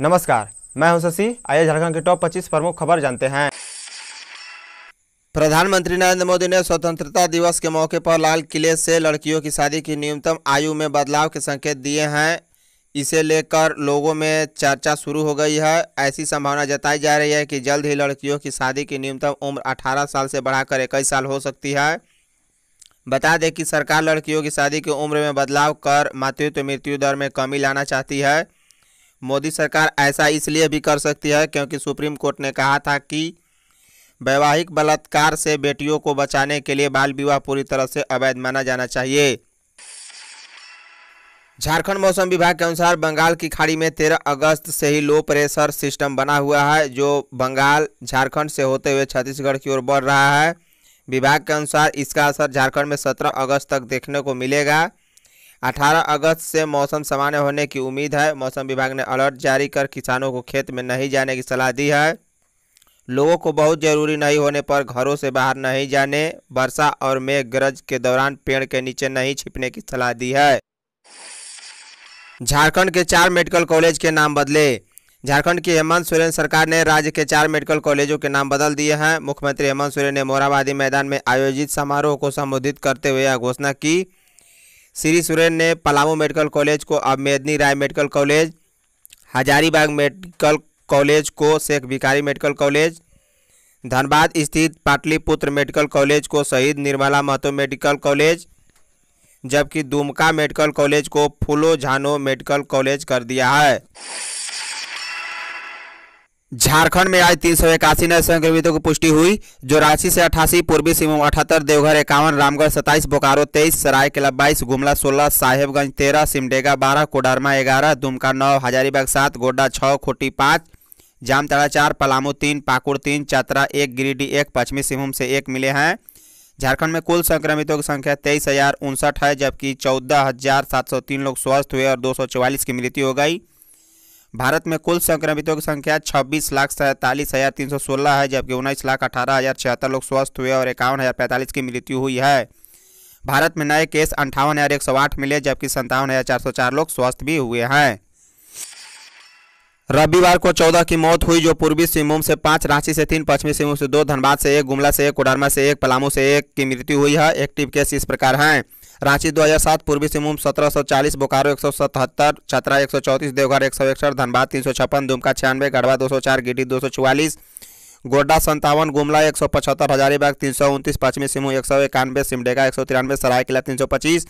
नमस्कार मैं हूं शशि आइए झारखंड के टॉप 25 प्रमुख खबर जानते हैं प्रधानमंत्री नरेंद्र मोदी ने स्वतंत्रता दिवस के मौके पर लाल किले से लड़कियों की शादी की न्यूनतम आयु में बदलाव के संकेत दिए हैं इसे लेकर लोगों में चर्चा शुरू हो गई है ऐसी संभावना जताई जा रही है कि जल्द ही लड़कियों की शादी की न्यूनतम उम्र 18 साल से बढ़ाकर इक्कीस साल हो सकती है बता दें कि सरकार लड़कियों की शादी की उम्र में बदलाव कर मातृत्व मृत्यु दर में कमी लाना चाहती है मोदी सरकार ऐसा इसलिए भी कर सकती है क्योंकि सुप्रीम कोर्ट ने कहा था कि वैवाहिक बलात्कार से बेटियों को बचाने के लिए बाल विवाह पूरी तरह से अवैध माना जाना चाहिए झारखंड मौसम विभाग के अनुसार बंगाल की खाड़ी में 13 अगस्त से ही लो प्रेशर सिस्टम बना हुआ है जो बंगाल झारखंड से होते हुए छत्तीसगढ़ की ओर बढ़ रहा है विभाग के अनुसार इसका असर झारखंड में 17 अगस्त तक देखने को मिलेगा 18 अगस्त से मौसम सामान्य होने की उम्मीद है मौसम विभाग ने अलर्ट जारी कर किसानों को खेत में नहीं जाने की सलाह दी है लोगों को बहुत ज़रूरी नहीं होने पर घरों से बाहर नहीं जाने वर्षा और मेघ गरज के दौरान पेड़ के नीचे नहीं छिपने की सलाह दी है झारखंड के चार मेडिकल कॉलेज के नाम बदले झारखंड की हेमंत सोरेन सरकार ने राज्य के चार मेडिकल कॉलेजों के नाम बदल दिए हैं मुख्यमंत्री हेमंत सोरेन ने मोराबादी मैदान में आयोजित समारोह को संबोधित करते हुए यह घोषणा की श्री सुरेन ने पलामू मेडिकल कॉलेज को अब Medini Rai medical college Hazaribagh medical college को शेख भिकारी मेडिकल कॉलेज धनबाद स्थित पाटलिपुत्र मेडिकल कॉलेज को शहीद निर्मला महतो मेडिकल कॉलेज जबकि दुमका मेडिकल कॉलेज को फूलो झानो मेडिकल कॉलेज कर दिया है झारखंड में आज तीन सौ इक्यासी नए संक्रमितों की पुष्टि हुई जो रांची से अठासी पूर्वी सिंहभूम अठहत्तर देवघर इक्यावन रामगढ़ सत्ताईस बोकारो तेईस सरायकेला बाईस गुमला सोलह साहेबगंज तेरह सिमडेगा बारह कोडरमा ग्यारह दुमका नौ हजारीबाग सात गोड्डा छः खुटी पाँच जामताड़ा चार पलामू तीन पाकुड़ तीन चतरा एक गिरिडीह एक पश्चिमी सिंहभूम से एक मिले हैं झारखंड में कुल संक्रमितों की संख्या तेईस हजार उनसठ है जबकि चौदह हजार सात सौ तीन लोग स्वस्थ हुए और दो सौ चौवालीस की मृत्यु हो गई भारत में कुल संक्रमितों की संख्या छब्बीस लाख सैंतालीस हज़ार तीन सौ सोलह है जबकि उन्नीस लाख अठारह हज़ार छिहत्तर लोग स्वस्थ हुए और इक्यावन हज़ार पैंतालीस की मृत्यु हुई है भारत में नए केस अंठावन हज़ार एक सौ आठ मिले जबकि संतावन हज़ार चार सौ चार लोग स्वस्थ भी हुए हैं रविवार को चौदह की मौत हुई जो पूर्वी सिंहभूम से पाँच रांची से तीन पश्चिमी सिंहभूम से दो धनबाद से एक गुमला से एक कोडरमा से एक पलामू से एक की मृत्यु हुई है एक्टिव केस इस प्रकार हैं रांची 2007 पूर्वी सिंहभूम 1740 बोकारो 177 छतरा चौतीस देवघर इकसठ धनबाद तीन सौ छप्पन दुमका छियानवे गढ़वा 204 गिटी 244 गोड्डा संतावन गुमला एक सौ पचहत्तर हजारीबाग तीन सौ उनतीस पश्चिमी सिंहभूम एक सौ इक्यानवे सिमडेगा एक सौ तिरानवे सरायकिला तीन सौ पच्चीस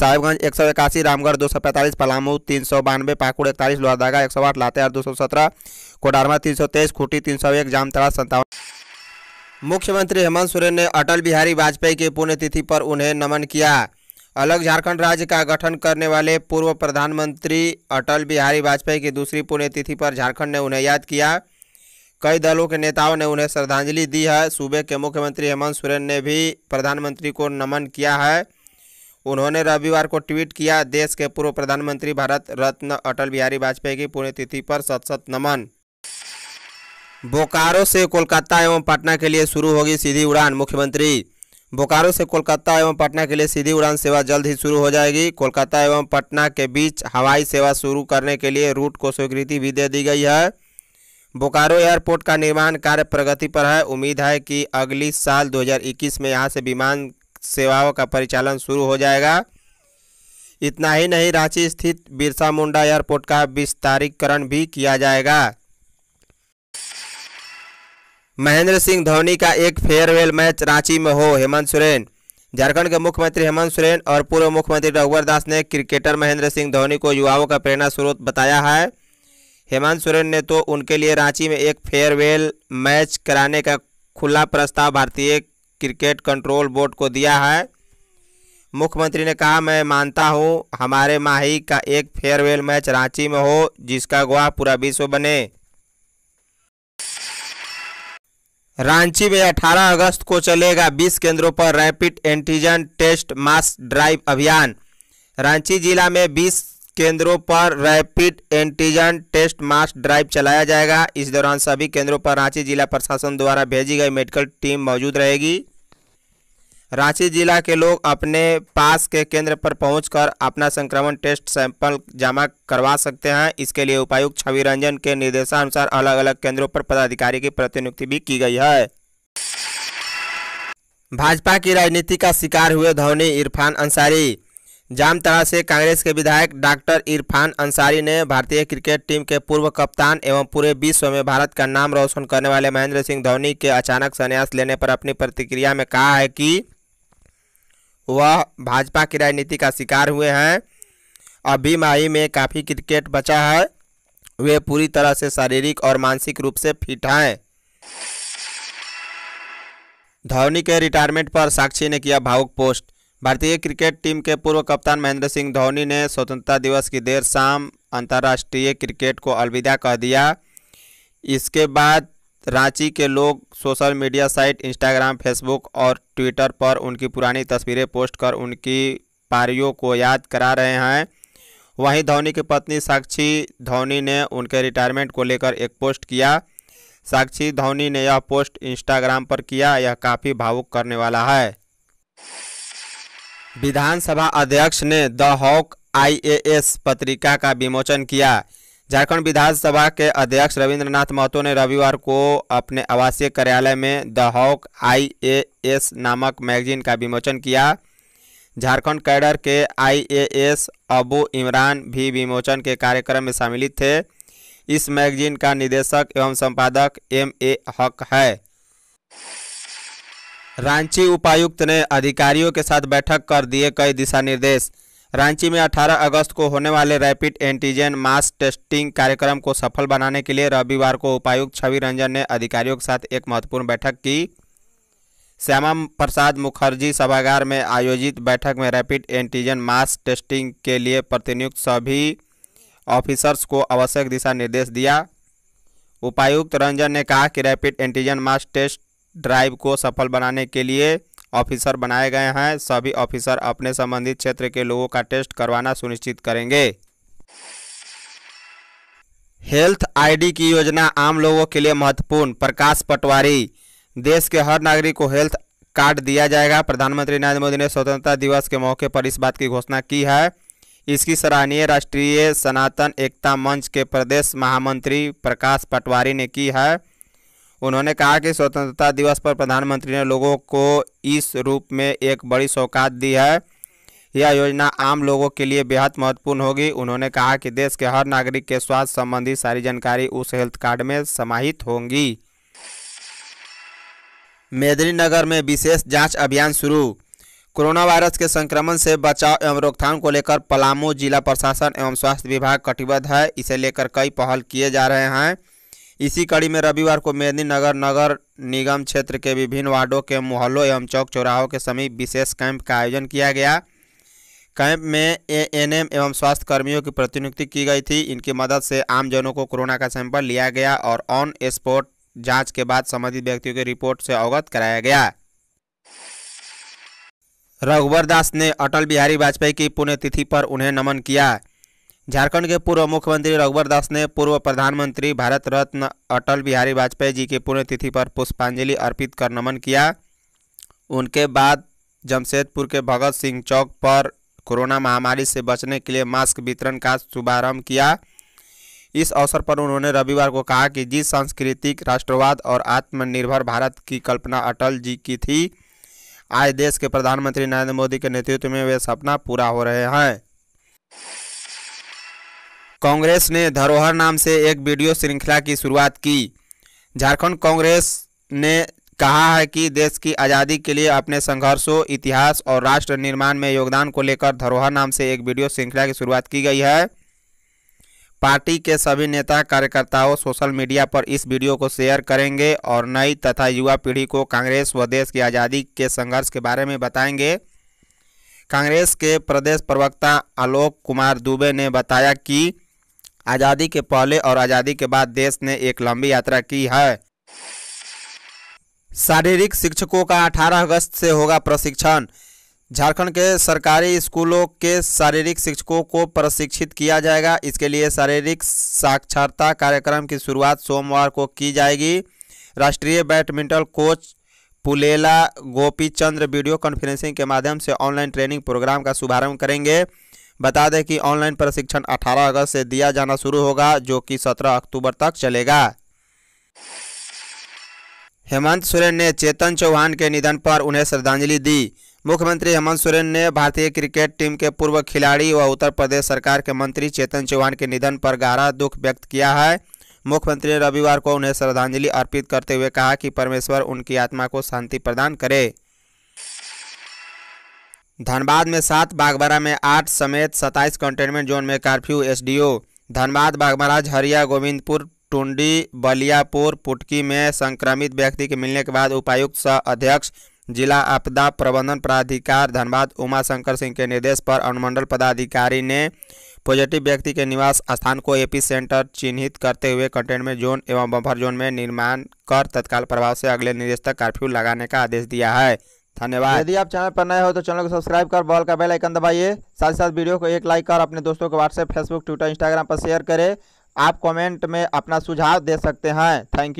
साहिबगंज एक सौ इक्यासी रामगढ़ दो सौ पैंतालीस पलामू तीन सौ बानवे पाकुड़ इकतालीस लोहरदागा एक सौ आठ लातेहार दो सौ सत्रह कोडारमा तीन सौ तेईस खूटी तीन सौ एक जामतरा संतावन मुख्यमंत्री हेमंत सोरेन ने अटल बिहारी वाजपेयी की पुण्यतिथि पर उन्हें नमन किया अलग झारखंड राज्य का गठन करने वाले पूर्व प्रधानमंत्री अटल बिहारी वाजपेयी की दूसरी पुण्यतिथि पर झारखंड ने उन्हें याद किया कई दलों के नेताओं ने उन्हें श्रद्धांजलि दी है सूबे के मुख्यमंत्री हेमंत सोरेन ने भी प्रधानमंत्री को नमन किया है उन्होंने रविवार को ट्वीट किया देश के पूर्व प्रधानमंत्री भारत रत्न अटल बिहारी वाजपेयी की पुण्यतिथि पर सत सत नमन बोकारो से कोलकाता एवं पटना के लिए शुरू होगी सीधी उड़ान मुख्यमंत्री बोकारो से कोलकाता एवं पटना के लिए सीधी उड़ान सेवा जल्द ही शुरू हो जाएगी कोलकाता एवं पटना के बीच हवाई सेवा शुरू करने के लिए रूट को स्वीकृति भी दे दी गई है बोकारो एयरपोर्ट का निर्माण कार्य प्रगति पर है उम्मीद है कि अगली साल 2021 में यहां से विमान सेवाओं का परिचालन शुरू हो जाएगा इतना ही नहीं रांची स्थित बिरसा मुंडा एयरपोर्ट का विस्तारीकरण भी किया जाएगा महेंद्र सिंह धोनी का एक फेयरवेल मैच रांची में हो हेमंत सोरेन झारखंड के मुख्यमंत्री हेमंत सोरेन और पूर्व मुख्यमंत्री रघुवर दास ने क्रिकेटर महेंद्र सिंह धोनी को युवाओं का प्रेरणा स्रोत बताया है हेमंत सोरेन ने तो उनके लिए रांची में एक फेयरवेल मैच कराने का खुला प्रस्ताव भारतीय क्रिकेट कंट्रोल बोर्ड को दिया है मुख्यमंत्री ने कहा मैं मानता हूँ हमारे माही का एक फेयरवेल मैच रांची में हो जिसका गवाह पूरा विश्व बने रांची में 18 अगस्त को चलेगा 20 केंद्रों पर rapid antigen test mass drive अभियान रांची जिला में 20 केंद्रों पर rapid antigen test mass drive चलाया जाएगा इस दौरान सभी केंद्रों पर रांची जिला प्रशासन द्वारा भेजी गई मेडिकल टीम मौजूद रहेगी रांची जिला के लोग अपने पास के केंद्र पर पहुंचकर अपना संक्रमण टेस्ट सैंपल जमा करवा सकते हैं इसके लिए उपायुक्त छवि रंजन के निर्देशानुसार अलग अलग केंद्रों पर पदाधिकारी की प्रतिनियुक्ति भी की गई है भाजपा की राजनीति का शिकार हुए धोनी इरफान अंसारी जामतरा से कांग्रेस के विधायक डॉक्टर इरफान अंसारी ने भारतीय क्रिकेट टीम के पूर्व कप्तान एवं पूरे विश्व में भारत का नाम रोशन करने वाले महेंद्र सिंह धोनी के अचानक संन्यास लेने पर अपनी प्रतिक्रिया में कहा है कि वह भाजपा की राजनीति का शिकार हुए हैं अभी माही में काफ़ी क्रिकेट बचा है वे पूरी तरह से शारीरिक और मानसिक रूप से फिट हैं धोनी के रिटायरमेंट पर साक्षी ने किया भावुक पोस्ट भारतीय क्रिकेट टीम के पूर्व कप्तान महेंद्र सिंह धोनी ने स्वतंत्रता दिवस की देर शाम अंतर्राष्ट्रीय क्रिकेट को अलविदा कह दिया इसके बाद रांची के लोग social media site Instagram Facebook और ट्विटर पर उनकी पुरानी तस्वीरें पोस्ट कर उनकी पारियों को याद करा रहे हैं वहीं धोनी की पत्नी साक्षी धोनी ने उनके रिटायरमेंट को लेकर एक पोस्ट किया साक्षी धोनी ने यह पोस्ट इंस्टाग्राम पर किया यह काफ़ी भावुक करने वाला है विधानसभा अध्यक्ष ने द हॉक आईएएस पत्रिका का विमोचन किया झारखंड विधानसभा के अध्यक्ष रविंद्रनाथ महतो ने रविवार को अपने आवासीय कार्यालय में द हॉक आईएएस नामक मैगजीन का विमोचन किया झारखंड कैडर के आईएएस अबू इमरान भी विमोचन के कार्यक्रम में सम्मिलित थे इस मैगजीन का निदेशक एवं संपादक एम ए हक है रांची उपायुक्त ने अधिकारियों के साथ बैठक कर दिए कई दिशा निर्देश रांची में 18 अगस्त को होने वाले रैपिड एंटीजन मास टेस्टिंग कार्यक्रम को सफल बनाने के लिए रविवार को उपायुक्त छवि रंजन ने अधिकारियों के साथ एक महत्वपूर्ण बैठक की श्यामा प्रसाद मुखर्जी सभागार में आयोजित बैठक में रैपिड एंटीजन मास टेस्टिंग के लिए प्रतिनियुक्त सभी ऑफिसर्स को आवश्यक दिशा निर्देश दिया उपायुक्त रंजन ने कहा कि rapid antigen mass test drive को सफल बनाने के लिए ऑफिसर बनाए गए हैं सभी ऑफिसर अपने संबंधित क्षेत्र के लोगों का टेस्ट करवाना सुनिश्चित करेंगे हेल्थ आईडी की योजना आम लोगों के लिए महत्वपूर्ण प्रकाश पटवारी देश के हर नागरिक को हेल्थ कार्ड दिया जाएगा प्रधानमंत्री नरेंद्र मोदी ने स्वतंत्रता दिवस के मौके पर इस बात की घोषणा की है इसकी सराहनीय राष्ट्रीय सनातन एकता मंच के प्रदेश महामंत्री प्रकाश पटवारी ने की है उन्होंने कहा कि स्वतंत्रता दिवस पर प्रधानमंत्री ने लोगों को इस रूप में एक बड़ी सौकात दी है यह योजना आम लोगों के लिए बेहद महत्वपूर्ण होगी उन्होंने कहा कि देश के हर नागरिक के स्वास्थ्य संबंधी सारी जानकारी उस हेल्थ कार्ड में समाहित होंगी मेदिनीनगर में विशेष जांच अभियान शुरू कोरोना वायरस के संक्रमण से बचाव एवं रोकथाम को लेकर पलामू जिला प्रशासन एवं स्वास्थ्य विभाग कटिबद्ध है इसे लेकर कई पहल किए जा रहे हैं इसी कड़ी में रविवार को मेदनी नगर नगर निगम क्षेत्र के विभिन्न वार्डों के मोहल्लों एवं चौक चौराहों के समीप विशेष कैंप का आयोजन किया गया कैंप में ए एन एम एवं स्वास्थ्य कर्मियों की प्रतिनियुक्ति की गई थी इनकी मदद से आमजनों को कोरोना का सैंपल लिया गया और ऑन स्पॉट जांच के बाद संबंधित व्यक्तियों की रिपोर्ट से अवगत कराया गया रघुवर दास ने अटल बिहारी वाजपेयी की पुण्यतिथि पर उन्हें नमन किया झारखंड के पूर्व मुख्यमंत्री रघुवर दास ने पूर्व प्रधानमंत्री भारत रत्न अटल बिहारी वाजपेयी जी की पुण्यतिथि पर पुष्पांजलि अर्पित कर नमन किया उनके बाद जमशेदपुर के भगत सिंह चौक पर कोरोना महामारी से बचने के लिए मास्क वितरण का शुभारंभ किया इस अवसर पर उन्होंने रविवार को कहा कि जिस सांस्कृतिक राष्ट्रवाद और आत्मनिर्भर भारत की कल्पना अटल जी की थी आज देश के प्रधानमंत्री नरेंद्र मोदी के नेतृत्व में वे सपना पूरा हो रहे हैं कांग्रेस ने धरोहर नाम से एक वीडियो श्रृंखला की शुरुआत की झारखंड कांग्रेस ने कहा है कि देश की आज़ादी के लिए अपने संघर्षों इतिहास और राष्ट्र निर्माण में योगदान को लेकर धरोहर नाम से एक वीडियो श्रृंखला की शुरुआत की गई है पार्टी के सभी नेता कार्यकर्ताओं सोशल मीडिया पर इस वीडियो को शेयर करेंगे और नई तथा युवा पीढ़ी को कांग्रेस व देश की आज़ादी के संघर्ष के बारे में बताएंगे कांग्रेस के प्रदेश प्रवक्ता आलोक कुमार दुबे ने बताया कि आज़ादी के पहले और आज़ादी के बाद देश ने एक लंबी यात्रा की है शारीरिक शिक्षकों का 18 अगस्त से होगा प्रशिक्षण झारखंड के सरकारी स्कूलों के शारीरिक शिक्षकों को प्रशिक्षित किया जाएगा इसके लिए शारीरिक साक्षरता कार्यक्रम की शुरुआत सोमवार को की जाएगी राष्ट्रीय badminton coach Pulela Gopi Chandra video conferencing के माध्यम से ऑनलाइन ट्रेनिंग प्रोग्राम का शुभारंभ करेंगे बता दें कि ऑनलाइन प्रशिक्षण 18 अगस्त से दिया जाना शुरू होगा जो कि 17 अक्टूबर तक चलेगा हेमंत सोरेन ने चेतन चौहान के निधन पर उन्हें श्रद्धांजलि दी मुख्यमंत्री हेमंत सोरेन ने भारतीय क्रिकेट टीम के पूर्व खिलाड़ी व उत्तर प्रदेश सरकार के मंत्री चेतन चौहान के निधन पर गहरा दुख व्यक्त किया है मुख्यमंत्री ने रविवार को उन्हें श्रद्धांजलि अर्पित करते हुए कहा कि परमेश्वर उनकी आत्मा को शांति प्रदान करे धनबाद में सात बागबरा में आठ समेत सत्ताईस कंटेनमेंट जोन में कर्फ्यू एसडीओ धनबाद बागबारा झरिया गोविंदपुर टुंडी बलियापुर पुटकी में संक्रमित व्यक्ति के मिलने के बाद उपायुक्त सह अध्यक्ष जिला आपदा प्रबंधन प्राधिकार धनबाद उमा शंकर सिंह के निर्देश पर अनुमंडल पदाधिकारी ने पॉजिटिव व्यक्ति के निवास स्थान को एपी सेंटर चिन्हित करते हुए कंटेनमेंट जोन एवं बफर जोन में निर्माण कर तत्काल प्रभाव से अगले निर्देश तक कर्फ्यू लगाने का आदेश दिया है धन्यवाद यदि आप चैनल पर नए हो तो चैनल को सब्सक्राइब कर बॉल का बेल आइकन दबाइए साथ ही साथ वीडियो को एक लाइक कर अपने दोस्तों को व्हाट्सएप फेसबुक ट्विटर इंस्टाग्राम पर शेयर करें आप कमेंट में अपना सुझाव दे सकते हैं थैंक यू